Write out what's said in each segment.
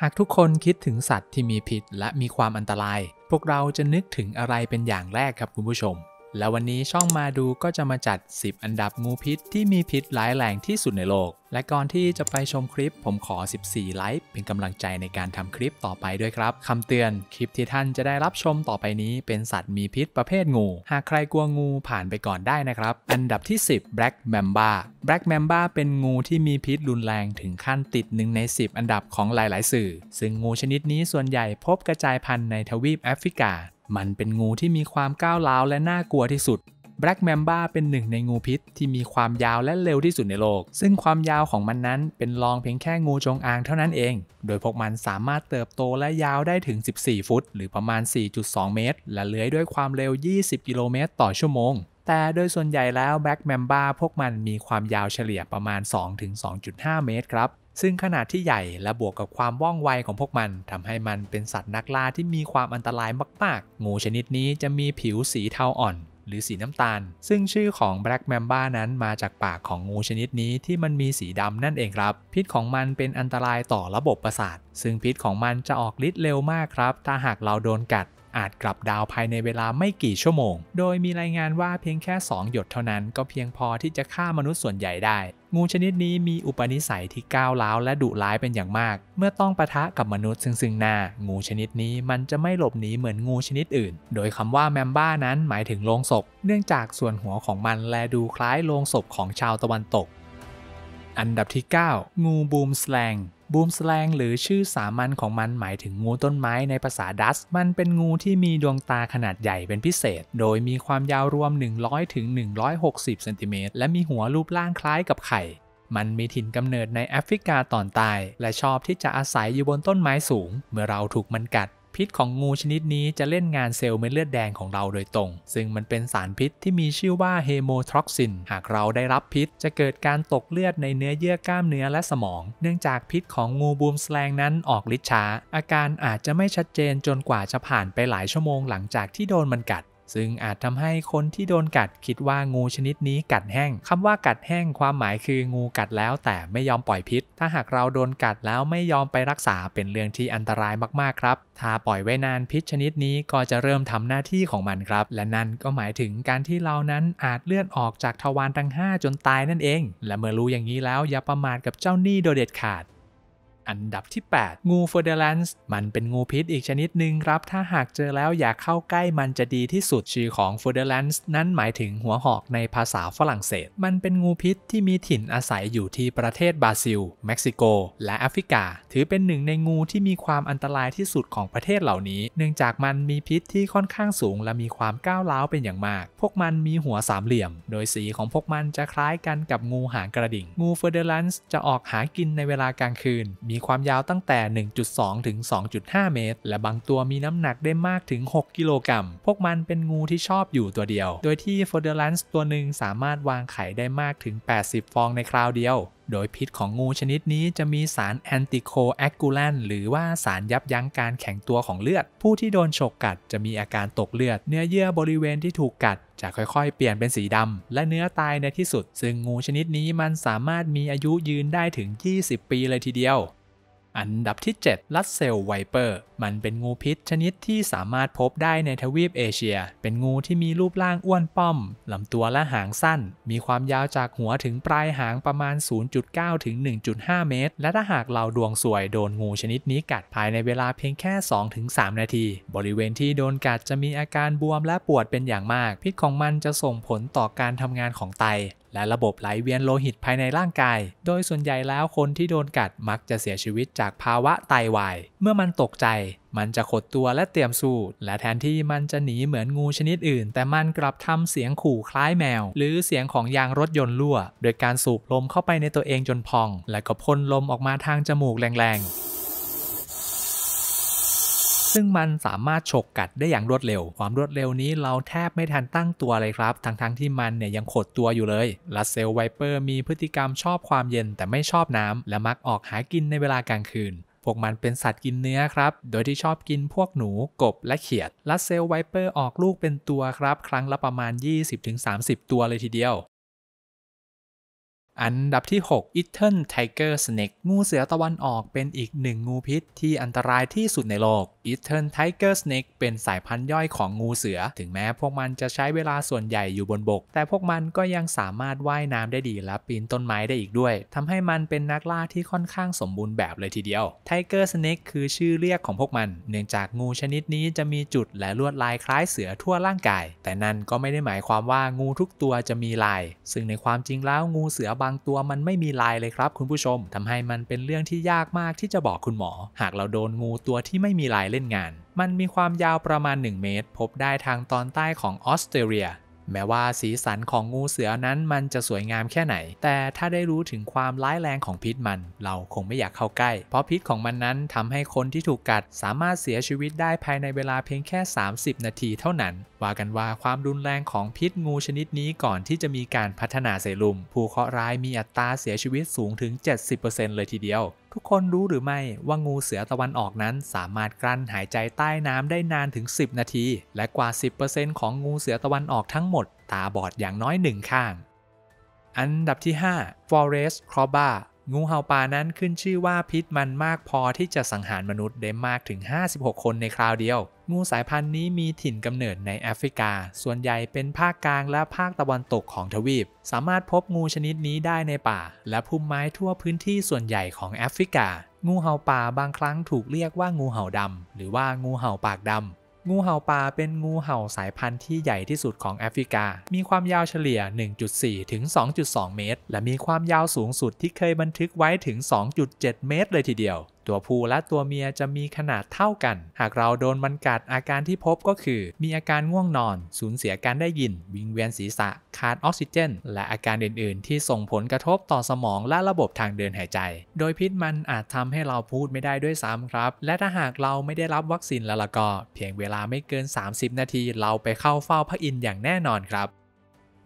หากทุกคนคิดถึงสัตว์ที่มีพิษและมีความอันตราย พวกเราจะนึกถึงอะไรเป็นอย่างแรกครับคุณผู้ชมและวันนี้ช่องมาดูก็จะมาจัด 10 อันดับงูพิษที่มีพิษร้ายแรงที่สุดในโลก และก่อนที่จะไปชมคลิปผมขอ 14 ไลค์เป็นกำลังใจในการทำคลิปต่อไปด้วยครับ คำเตือนคลิปที่ท่านจะได้รับชมต่อไปนี้เป็นสัตว์มีพิษประเภทงู หากใครกลัวงูผ่านไปก่อนได้นะครับ อันดับที่ 10 Black Mamba Black Mamba เป็นงูที่มีพิษรุนแรงถึงขั้นติดหนึ่งใน 10 อันดับของหลาย ๆ สื่อ ซึ่งงูชนิดนี้ส่วนใหญ่พบกระจายพันธุ์ในทวีปแอฟริกามันเป็นงูที่มีความก้าวร้าวและน่ากลัวที่สุด Black Mamba เป็นหนึ่งในงูพิษที่มีความยาวและเร็วที่สุดในโลก ซึ่งความยาวของมันนั้นเป็นรองเพียงแค่งูจงอางเท่านั้นเอง โดยพวกมันสามารถเติบโตและยาวได้ถึง 14 ฟุต หรือประมาณ 4.2 เมตร และเลื้อยด้วยความเร็ว 20 กิโลเมตรต่อชั่วโมง แต่โดยส่วนใหญ่แล้ว Black Mamba พวกมันมีความยาวเฉลี่ยประมาณ2-2.5 เมตรครับซึ่งขนาดที่ใหญ่และบวกกับความว่องไวของพวกมันทำให้มันเป็นสัตว์นักล่าที่มีความอันตรายมากๆงูชนิดนี้จะมีผิวสีเทาอ่อนหรือสีน้ำตาล ซึ่งชื่อของ Black Mamba นั้นมาจากปากของงูชนิดนี้ที่มันมีสีดำนั่นเองครับ พิษของมันเป็นอันตรายต่อระบบประสาท ซึ่งพิษของมันจะออกฤทธิ์เร็วมากครับถ้าหากเราโดนกัดอาจกลับดาวภายในเวลาไม่กี่ชั่วโมง โดยมีรายงานว่าเพียงแค่ 2 หยดเท่านั้นก็เพียงพอที่จะฆ่ามนุษย์ส่วนใหญ่ได้ งูชนิดนี้มีอุปนิสัยที่ก้าวร้าวและดุร้ายเป็นอย่างมาก เมื่อต้องปะทะกับมนุษย์ซึ่งซึ่งหน้า งูชนิดนี้มันจะไม่หลบหนีเหมือนงูชนิดอื่น โดยคำว่าแมมบ้านั้นหมายถึงโลงศพ เนื่องจากส่วนหัวของมันแลดูคล้ายโลงศพของชาวตะวันตก อันดับที่ 9 งูบูมสแลงบูมสแลงหรือชื่อสามัญของมันหมายถึงงูต้นไม้ในภาษาดัต์มันเป็นงูที่มีดวงตาขนาดใหญ่เป็นพิเศษ โดยมีความยาวรวม 100ถึง160 เซนติเมตร และมีหัวรูปร่างคล้ายกับไข่ มันมีถิ่นกำเนิดในแอฟริกาตอนใต้ และชอบที่จะอาศัยอยู่บนต้นไม้สูง เมื่อเราถูกมันกัดพิษของงูชนิดนี้จะเล่นงานเซลล์เม็ดเลือดแดงของเราโดยตรง ซึ่งมันเป็นสารพิษที่มีชื่อว่าเฮโมทรอกซิน หากเราได้รับพิษจะเกิดการตกเลือดในเนื้อเยื่อกล้ามเนื้อและสมอง เนื่องจากพิษของงูบูมสแลงนั้นออกฤทธิ์ช้า อาการอาจจะไม่ชัดเจนจนกว่าจะผ่านไปหลายชั่วโมงหลังจากที่โดนมันกัดซึ่งอาจทำให้คนที่โดนกัดคิดว่างูชนิดนี้กัดแห้ง คำว่ากัดแห้งความหมายคืองูกัดแล้วแต่ไม่ยอมปล่อยพิษ ถ้าหากเราโดนกัดแล้วไม่ยอมไปรักษาเป็นเรื่องที่อันตรายมาก ๆ ครับ ถ้าปล่อยไว้นานพิษชนิดนี้ก็จะเริ่มทำหน้าที่ของมันครับ และนั่นก็หมายถึงการที่เรานั้นอาจเลื่อนออกจากทวารทั้ง 5 จนตายนั่นเอง และเมื่อรู้อย่างนี้แล้วอย่าประมาทกับเจ้าหนี้โดยเด็ดขาดอันดับที่ 8 งูฟอร์เดลันส์มันเป็นงูพิษอีกชนิดหนึ่งครับถ้าหากเจอแล้วอย่าเข้าใกล้มันจะดีที่สุดชื่อของฟอร์เดลันส์นั้นหมายถึงหัวหอกในภาษาฝรั่งเศส มันเป็นงูพิษที่มีถิ่นอาศัยอยู่ที่ประเทศบราซิล เม็กซิโกและแอฟริกา ถือเป็นหนึ่งในงูที่มีความอันตรายที่สุดของประเทศเหล่านี้ เนื่องจากมันมีพิษที่ค่อนข้างสูง และมีความก้าวร้าวเป็นอย่างมาก พวกมันมีหัวสามเหลี่ยม โดยสีของพวกมันจะคล้ายกันกับงูหางกระดิ่งงูฟอร์เดลันส์จะออกหากินในเวลากลางคืนมีมีความยาวตั้งแต่ 1.2ถึง2.5 เมตร และบางตัวมีน้ำหนักได้มากถึง6กิโลกรัมพวกมันเป็นงูที่ชอบอยู่ตัวเดียว โดยที่โฟเดลันส์ตัวหนึ่งสามารถวางไข่ได้มากถึง 80 ฟองในคราวเดียว โดยพิษของงูชนิดนี้จะมีสารแอนติโคแอกูลันหรือว่าสารยับยั้งการแข็งตัวของเลือด ผู้ที่โดนฉกกัดจะมีอาการตกเลือด เนื้อเยื่อบริเวณที่ถูกกัดจะค่อยๆเปลี่ยนเป็นสีดำและเนื้อตายในที่สุด ซึ่งงูชนิดนี้มันสามารถมีอายุยืนได้ถึง20ปีเลยทีเดียวอันดับที่ 7 ลัดเซลไวเปอร์มันเป็นงูพิษชนิดที่สามารถพบได้ในทวีปเอเชีย เป็นงูที่มีรูปร่างอ้วนป้อม ลำตัวและหางสั้น มีความยาวจากหัวถึงปลายหางประมาณ 0.9 ถึง 1.5 เมตร และถ้าหากเราดวงสวยโดนงูชนิดนี้กัดภายในเวลาเพียงแค่ 2-3ถึงนาที บริเวณที่โดนกัดจะมีอาการบวมและปวดเป็นอย่างมาก พิษของมันจะส่งผลต่อการทำงานของไต และระบบไหลเวียนโลหิตภายในร่างกาย โดยส่วนใหญ่แล้วคนที่โดนกัดมักจะเสียชีวิตจากภาวะไตาวายเมื่อมันตกใจมันจะขดตัวและเตรียมสู้และแทนที่มันจะหนีเหมือนงูชนิดอื่น แต่มันกลับทำเสียงขู่คล้ายแมว หรือเสียงของยางรถยนต์รั่ว โดยการสูบลมเข้าไปในตัวเองจนพอง และก็พ่นลมออกมาทางจมูกแรงซึ่งมันสามารถฉกกัดได้อย่างรวดเร็วความรวดเร็วนี้เราแทบไม่ทันตั้งตัวเลยครับ ทั้งๆทที่มันเนี่ยยังขดตัวอยู่เลยลัสเซลไวเปอร์มีพฤติกรรมชอบความเย็นแต่ไม่ชอบน้ำและมักออกหากินในเวลากลางคืนพวกมันเป็นสัตว์กินเนื้อครับ โดยที่ชอบกินพวกหนู กบ และเขียดลัสเซลไวเปอร์ออกลูกเป็นตัวครับ ครั้งละประมาณ 20-30 ตัวเลยทีเดียว อันดับที่6 e a t e r n Tiger Snake งูเสือตะวันออกเป็นอีกหนึ่งงูพิษที่อันตรายที่สุดในโลกอีสเทิร์นไทเกอร์สเป็นสายพันธุ์ย่อยของงูเสือ ถึงแม้พวกมันจะใช้เวลาส่วนใหญ่อยู่บนบก แต่พวกมันก็ยังสามารถว่ายน้ำได้ดีและปีนต้นไม้ได้อีกด้วย ทำให้มันเป็นนักล่าที่ค่อนข้างสมบูรณ์แบบเลยทีเดียวไทเกอร์สเน e คือชื่อเรียกของพวกมัน เนื่องจากงูชนิดนี้จะมีจุดและลวดลายคล้ายเสือทั่วร่างกาย แต่นั่นก็ไม่ได้หมายความว่างูทุกตัวจะมีลาย ซึ่งในความจริงแล้วงูเสือบางตัวมันไม่มีลายเลยครับ คุณผู้ชม ทำให้มันเป็นเรื่องที่ยากมากที่จะบอกคุณหมอ หากเราโดนงูตัวที่ไม่มีลายเล่นงาน มันมีความยาวประมาณ 1 เมตร พบได้ทางตอนใต้ของออสเตรเลีย แม้ว่าสีสันของงูเสือนั้นมันจะสวยงามแค่ไหน แต่ถ้าได้รู้ถึงความร้ายแรงของพิษมัน เราคงไม่อยากเข้าใกล้ เพราะพิษของมันนั้นทำให้คนที่ถูกกัดสามารถเสียชีวิตได้ภายในเวลาเพียงแค่ 30 นาทีเท่านั้น ว่ากันว่าความรุนแรงของพิษงูชนิดนี้ก่อนที่จะมีการพัฒนาเซรุมผู้เคราะห์ร้ายมีอัตราเสียชีวิตสูงถึง70%เลยทีเดียวทุกคนรู้หรือไม่ว่างูเสือตะวันออกนั้นสามารถกลั้นหายใจใต้น้ำได้นานถึง 10 นาที และกว่า 10%ของงูเสือตะวันออกทั้งหมดตาบอดอย่างน้อยหนึ่งข้าง อันดับที่ 5 Forest c r o b a งูเห่าป่านั้นขึ้นชื่อว่าพิษมันมากพอที่จะสังหารมนุษย์ได้มากถึง 56 คนในคราวเดียวงูสายพันธุ์นี้มีถิ่นกำเนิดในแอฟริกา ส่วนใหญ่เป็นภาคกลางและภาคตะวันตกของทวีป สามารถพบงูชนิดนี้ได้ในป่าและพุ่มไม้ทั่วพื้นที่ส่วนใหญ่ของแอฟริกา งูเห่าป่าบางครั้งถูกเรียกว่างูเห่าดำ หรือว่างูเห่าปากดำ งูเห่าป่าเป็นงูเห่าสายพันธุ์ที่ใหญ่ที่สุดของแอฟริกา มีความยาวเฉลี่ย 1.4ถึง2.2 เมตร และมีความยาวสูงสุดที่เคยบันทึกไว้ถึง 2.7 เมตรเลยทีเดียวตัวผู้และตัวเมียจะมีขนาดเท่ากัน หากเราโดนมันกัดอาการที่พบก็คือ มีอาการง่วงนอน สูญเสียการได้ยิน วิง เวียนศีรษะขาดออกซิเจน และอาการอื่น ๆ ที่ส่งผลกระทบต่อสมองและระบบทางเดินหายใจ โดยพิษมันอาจ ทำให้เราพูดไม่ได้ด้วยซ้ำครับ และถ้าหากเราไม่ได้รับวัคซีนแล้วล่ะก็เพียงเวลาไม่เกิน 30 นาที เราไปเข้าเฝ้าพระอินทร์อย่างแน่นอนครับ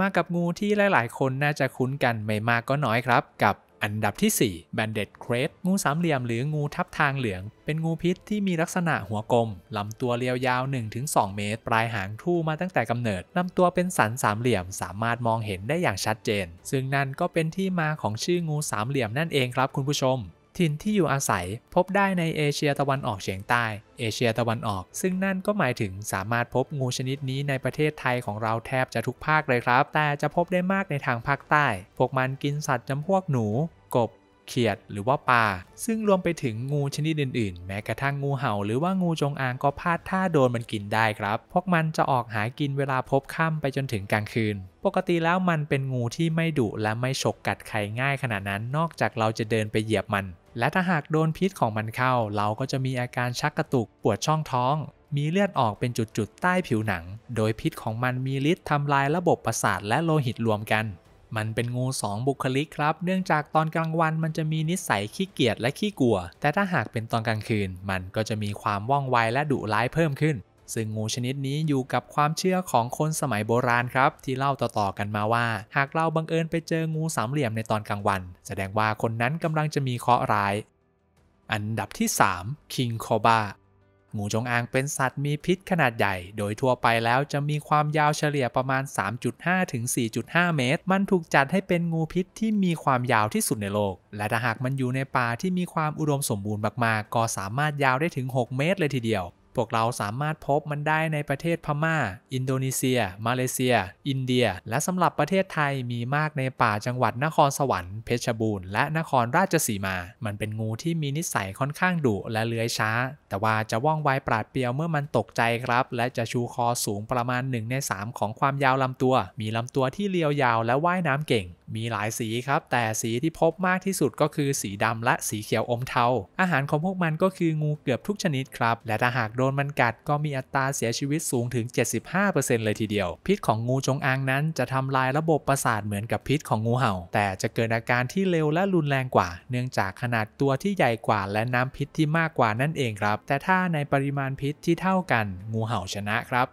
มากับงูที่หลายๆ คนน่าจะคุ้นกันไม่มากก็น้อยครับกับอันดับที่4 Banded c r a t งูสามเหลี่ยมหรืองูทับทางเหลือง เป็นงูพิษที่มีลักษณะหัวกลม ลำตัวเรียวยาว 1-2 เมตร ปลายหางทู่มาตั้งแต่กำเนิดลำตัวเป็นสันสามเหลี่ยม สามารถมองเห็นได้อย่างชัดเจน ซึ่งนั่นก็เป็นที่มาของชื่องูสามเหลี่ยมนั่นเองครับคุณผู้ชมถิ่นที่อยู่อาศัยพบได้ในเอเชียตะวันออกเฉียงใต้เอเชียตะวันออก ซึ่งนั่นก็หมายถึงสามารถพบงูชนิดนี้ในประเทศไทยของเราแทบจะทุกภาคเลยครับ แต่จะพบได้มากในทางภาคใต้พวกมันกินสัตว์จำพวกหนู กบ เขียดหรือว่าปลาซึ่งรวมไปถึงงูชนิดอื่นๆ แม้กระทั่งงูเห่าหรือว่างูจงอางก็พลาดท่าโดนมันกินได้ครับ พวกมันจะออกหากินเวลาพบค่ำไปจนถึงกลางคืน ปกติแล้วมันเป็นงูที่ไม่ดุและไม่ฉกกัดใครง่ายขนาดนั้นนอกจากเราจะเดินไปเหยียบมันและถ้าหากโดนพิษของมันเข้า เราก็จะมีอาการชักกระตุกปวดช่องท้อง มีเลือดออกเป็นจุดๆใต้ผิวหนัง โดยพิษของมันมีฤทธิ์ทำลายระบบประสาท และโลหิตรวมกัน มันเป็นงูสองบุคลิกครับ เนื่องจากตอนกลางวันมันจะมีนิสัยขี้เกียจและขี้กลัว แต่ถ้าหากเป็นตอนกลางคืน มันก็จะมีความว่องไวและดุร้ายเพิ่มขึ้นซึ่งงูชนิดนี้อยู่กับความเชื่อของคนสมัยโบราณครับ ที่เล่าต่อๆกันมาว่า หากเราบังเอิญไปเจองูสามเหลี่ยมในตอนกลางวัน แสดงว่าคนนั้นกำลังจะมีเคราะห์ร้าย อันดับที่ 3 คิงคอบางูจงอางเป็นสัตว์มีพิษขนาดใหญ่ โดยทั่วไปแล้วจะมีความยาวเฉลี่ยประมาณ 3.5 ถึง 4.5 เมตร มันถูกจัดให้เป็นงูพิษที่มีความยาวที่สุดในโลก และถ้าหากมันอยู่ในป่าที่มีความอุดมสมบูรณ์มากๆ ก็สามารถยาวได้ถึง 6 เมตร เลยทีเดียวพวกเราสามารถพบมันได้ในประเทศพมา่า อินโดนีเซีย มาเลเซีย อินเดีย และสำหรับประเทศไทยมีมากในป่าจังหวัดนครสวรรค์ เพชรบูรณ์และนครราชสีมา มันเป็นงูที่มีนิสัยค่อนข้างดุและเลื้อยช้า แต่ว่าจะว่องไวปราดเปรียวเมื่อมันตกใจครับ และจะชูคอสูงประมาณ 1 ใน 3 ของความยาวลำตัว มีลำตัวที่เรียวยาวและว่ายน้ำเก่ง มีหลายสีครับ แต่สีที่พบมากที่สุดก็คือสีดำและสีเขียวอมเทา อาหารของพวกมันก็คืองูเกือบทุกชนิดครับ และถ้าหากโดดนมันกัดก็มีอัตราเสียชีวิตสูงถึง 75%เลยทีเดียว พิษของงูจงอางนั้นจะทำลายระบบประสาทเหมือนกับพิษของงูเห่า แต่จะเกิดอาการที่เร็วและรุนแรงกว่า เนื่องจากขนาดตัวที่ใหญ่กว่าและน้ำพิษที่มากกว่านั่นเองครับ แต่ถ้าในปริมาณพิษที่เท่ากัน งูเห่าชนะครับ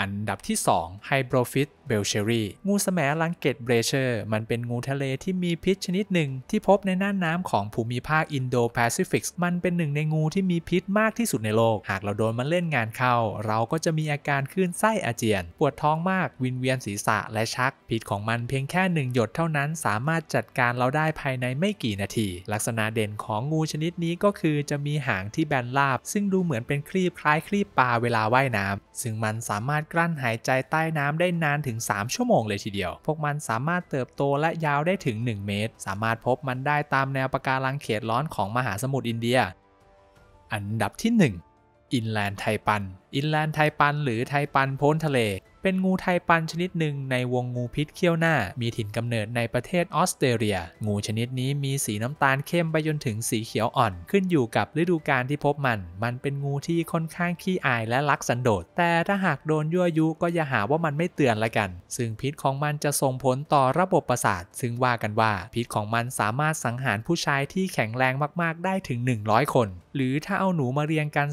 อันดับที่2ไฮโบรฟิตบลเชอรี่งูสแสมลังเกตเบรเชอร์ มันเป็นงูทะเลที่มีพิษชนิดหนึ่ง ที่พบในน่านน้ำของภูมิภาคอินโดแปซิฟิกมันเป็นหนึ่งในงูที่มีพิษมากที่สุดในโลก หากเราโดนมันเล่นงานเข้า เราก็จะมีอาการคลื่นไส้อาเจียน ปวดท้องมากวินเวียนศีรษะและชัก พิษของมันเพียงแค่หนึ่งหยดเท่านั้นสามารถจัดการเราได้ภายในไม่กี่นาทีลักษณะเด่นของงูชนิดนี้ก็คือจะมีหางที่แบนราบซึ่งดูเหมือนเป็นครีบคล้ายครีบปลาเวลาว่ายน้ำซึ่งมันสามารถกลั้นหายใจใต้น้ำได้นานถึง3 ชั่วโมงเลยทีเดียว พวกมันสามารถเติบโตและยาวได้ถึง 1 เมตร สามารถพบมันได้ตามแนวปะการังเขตร้อนของมหาสมุทรอินเดีย อันดับที่ 1 อินแลนด์ไทปัน อินแลนด์ไทปันหรือไทปันพ้นทะเลเป็นงูไทยปันชนิดหนึ่งในวงงูพิษเขี้ยวหน้า มีถิ่นกำเนิดในประเทศออสเตรเลีย งูชนิดนี้มีสีน้ำตาลเข้มไปจนถึงสีเขียวอ่อนขึ้นอยู่กับฤดูกาลที่พบมัน มันเป็นงูที่ค่อนข้างขี้อายและรักสันโดษแต่ถ้าหากโดนยั่วยุก็อย่าหาว่ามันไม่เตือนละกัน ซึ่งพิษของมันจะส่งผลต่อระบบประสาท ซึ่งว่ากันว่าพิษของมันสามารถสังหารผู้ชายที่แข็งแรงมากๆได้ถึง 100 คน หรือถ้าเอาหนูมาเรียงกัน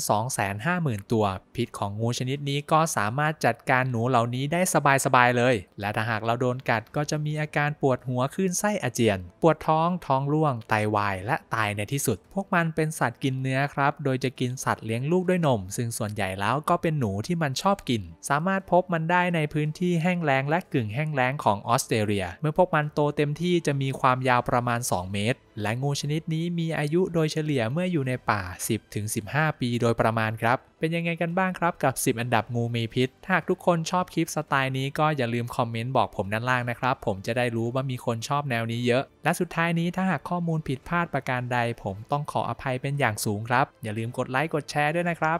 250,000 ตัว พิษของงูชนิดนี้ก็สามารถจัดการหนูเหล่าล่านี้ได้สบายๆ เลย และถ้าหากเราโดนกัดก็จะมีอาการปวดหัวคลื่นไส้อาเจียน ปวดท้องท้องร่วง ไตาวายและตายในที่สุด พวกมันเป็นสัตว์กินเนื้อครับ โดยจะกินสัตว์เลี้ยงลูกด้วยนม ซึ่งส่วนใหญ่แล้วก็เป็นหนูที่มันชอบกิน สามารถพบมันได้ในพื้นที่แห้งแล้งและกึ่งแห้งแล้งของ ออสเตรเลีย เมื่อพวกมันโตเต็มที่จะมีความยาวประมาณ 2 เมตร และงูชนิดนี้มีอายุโดยเฉลี่ยเมื่ออยู่ในป่า 10-15 ปีโดยประมาณครับ เป็นยังไงกันบ้างครับกับ 10 อันดับงูมีพิษ ถ้าทุกคนชอบคลิปสไตล์นี้ก็อย่าลืมคอมเมนต์บอกผมด้านล่างนะครับ ผมจะได้รู้ว่ามีคนชอบแนวนี้เยอะ และสุดท้ายนี้ถ้าหากข้อมูลผิดพลาดประการใด ผมต้องขออภัยเป็นอย่างสูงครับ อย่าลืมกดไลค์กดแชร์ด้วยนะครับ